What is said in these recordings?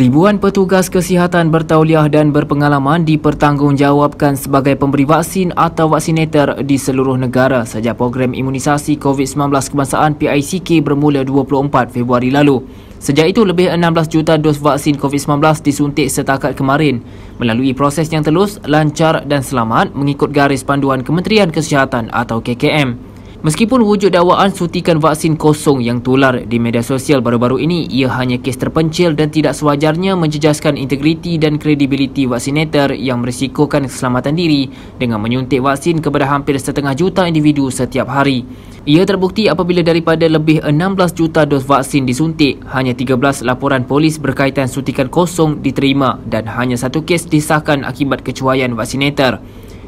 Ribuan petugas kesihatan bertauliah dan berpengalaman dipertanggungjawabkan sebagai pemberi vaksin atau vaksinator di seluruh negara sejak program imunisasi COVID-19 kebangsaan PICK bermula 24 Februari lalu. Sejak itu, lebih 16 juta dos vaksin COVID-19 disuntik setakat kemarin melalui proses yang telus, lancar dan selamat mengikut garis panduan Kementerian Kesihatan atau KKM. Meskipun wujud dakwaan sutikan vaksin kosong yang tular di media sosial baru-baru ini, ia hanya kes terpencil dan tidak sewajarnya menjejaskan integriti dan kredibiliti vaksinator yang merisikokan keselamatan diri dengan menyuntik vaksin kepada hampir setengah juta individu setiap hari. Ia terbukti apabila daripada lebih 16 juta dos vaksin disuntik, hanya 13 laporan polis berkaitan sutikan kosong diterima dan hanya satu kes disahkan akibat kecuaian vaksinator.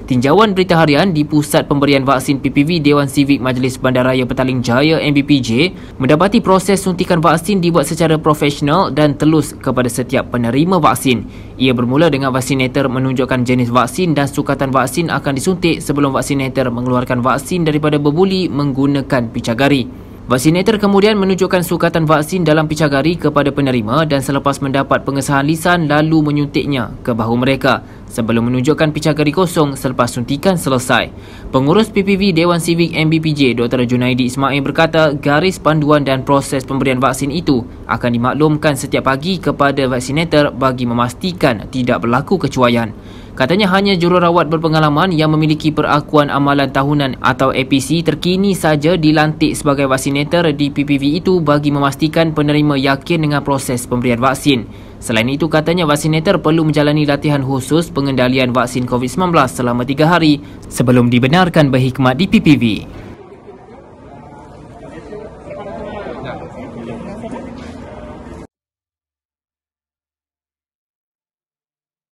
Tinjauan berita harian di Pusat Pemberian Vaksin PPV Dewan Sivik Majlis Bandaraya Petaling Jaya MBPJ mendapati proses suntikan vaksin dibuat secara profesional dan telus kepada setiap penerima vaksin. Ia bermula dengan vaksinator menunjukkan jenis vaksin dan sukatan vaksin akan disuntik sebelum vaksinator mengeluarkan vaksin daripada berbuli menggunakan picagari. Vaksinator kemudian menunjukkan sukatan vaksin dalam picagari kepada penerima dan selepas mendapat pengesahan lisan lalu menyuntiknya ke bahu mereka sebelum menunjukkan picagari kosong selepas suntikan selesai. Pengurus PPV Dewan Sivik MBPJ Dr. Junaidi Ismail berkata garis panduan dan proses pemberian vaksin itu akan dimaklumkan setiap pagi kepada vaksinator bagi memastikan tidak berlaku kecuaian. Katanya hanya jururawat berpengalaman yang memiliki perakuan amalan tahunan atau APC terkini saja dilantik sebagai vaksinator di PPV itu bagi memastikan penerima yakin dengan proses pemberian vaksin. Selain itu katanya vaksinator perlu menjalani latihan khusus pengendalian vaksin COVID-19 selama 3 hari sebelum dibenarkan berkhidmat di PPV.